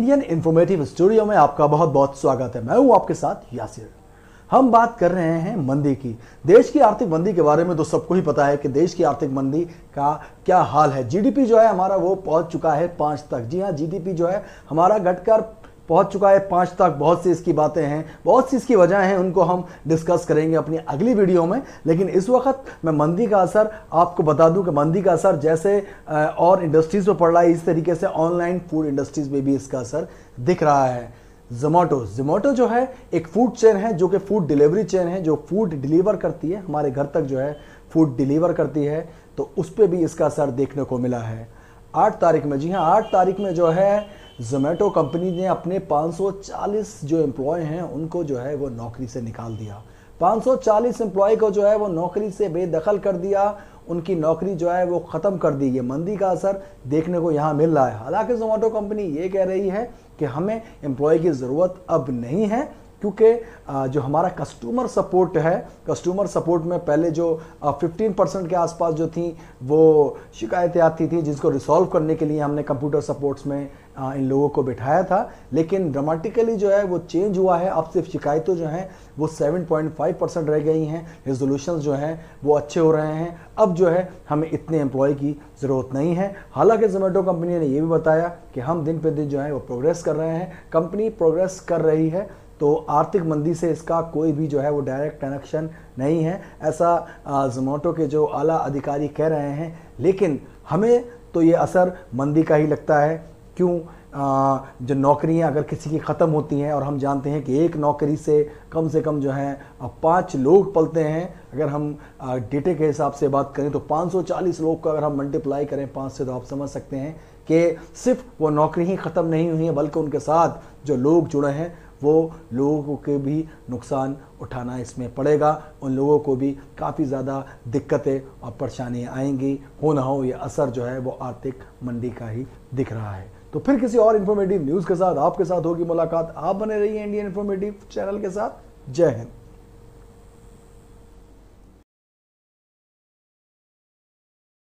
Indian informative studio में आपका बहुत बहुत स्वागत है मैं हूं आपके साथ यासिर हम बात कर रहे हैं मंदी की देश की आर्थिक मंदी के बारे में तो सबको ही पता है कि देश की आर्थिक मंदी का क्या हाल है जीडीपी जो है हमारा वो पहुंच चुका है पांच तक जी हाँ जीडीपी जो है हमारा घटकर पहुंच चुका है पांच तक बहुत सी इसकी बातें हैं बहुत सी इसकी वजह हैं उनको हम डिस्कस करेंगे अपनी अगली वीडियो में लेकिन इस वक्त मैं मंदी का असर आपको बता दूं कि मंदी का असर जैसे और इंडस्ट्रीज़ पर पड़ रहा है इस तरीके से ऑनलाइन फूड इंडस्ट्रीज़ में भी इसका असर दिख रहा है जोमोटो जोमोटो जो है एक फूड चेन है जो कि फूड डिलीवरी चेन है जो फूड डिलीवर करती है हमारे घर तक जो है फूड डिलीवर करती है तो उस पर भी इसका असर देखने को मिला है आठ तारीख में जी हाँ आठ तारीख में जो है जोमेटो कंपनी ने अपने 540 जो एम्प्लॉय हैं उनको जो है वो नौकरी से निकाल दिया 540 एम्प्लॉय को जो है वो नौकरी से बेदखल कर दिया उनकी नौकरी जो है वो ख़त्म कर दी ये मंदी का असर देखने को यहाँ मिल रहा है हालांकि जोमेटो कंपनी ये कह रही है कि हमें एम्प्लॉय की ज़रूरत अब नहीं है क्योंकि जो हमारा कस्टमर सपोर्ट है कस्टमर सपोर्ट में पहले जो 15 परसेंट के आसपास जो थी वो शिकायतें आती थी जिसको रिसॉल्व करने के लिए हमने कंप्यूटर सपोर्ट्स में इन लोगों को बिठाया था लेकिन ड्रामाटिकली जो है वो चेंज हुआ है अब सिर्फ शिकायतें जो हैं वो 7.5 परसेंट रह गई हैं रेजोल्यूशन जो हैं वो अच्छे हो रहे हैं अब जो है हमें इतने एम्प्लॉय की ज़रूरत नहीं है हालांकि जोमेटो कंपनी ने ये भी बताया कि हम दिन पे दिन जो है वो प्रोग्रेस कर रहे हैं कंपनी प्रोग्रेस कर रही है तो आर्थिक मंदी से इसका कोई भी जो है वो डायरेक्ट कनेक्शन नहीं है ऐसा जोमोटो के जो आला अधिकारी कह रहे हैं लेकिन हमें तो ये असर मंदी का ही लगता है क्यों जो नौकरियां अगर किसी की ख़त्म होती हैं और हम जानते हैं कि एक नौकरी से कम से कम जो है पाँच लोग पलते हैं अगर हम डेटे के हिसाब से बात करें तो 540 लोग को अगर हम मल्टीप्लाई करें पाँच से तो आप समझ सकते हैं कि सिर्फ वो नौकरी ही ख़त्म नहीं हुई है बल्कि उनके साथ जो लोग जुड़े हैं वो लोगों के भी नुकसान उठाना इसमें पड़ेगा उन लोगों को भी काफ़ी ज़्यादा दिक्कतें और परेशानियाँ आएंगी हो ना हो ये असर जो है वो आर्थिक मंडी का ही दिख रहा है तो फिर किसी और इन्फॉर्मेटिव न्यूज़ के साथ आपके साथ होगी मुलाकात आप बने रहिए इंडियन इन्फॉर्मेटिव चैनल के साथ जय हिंद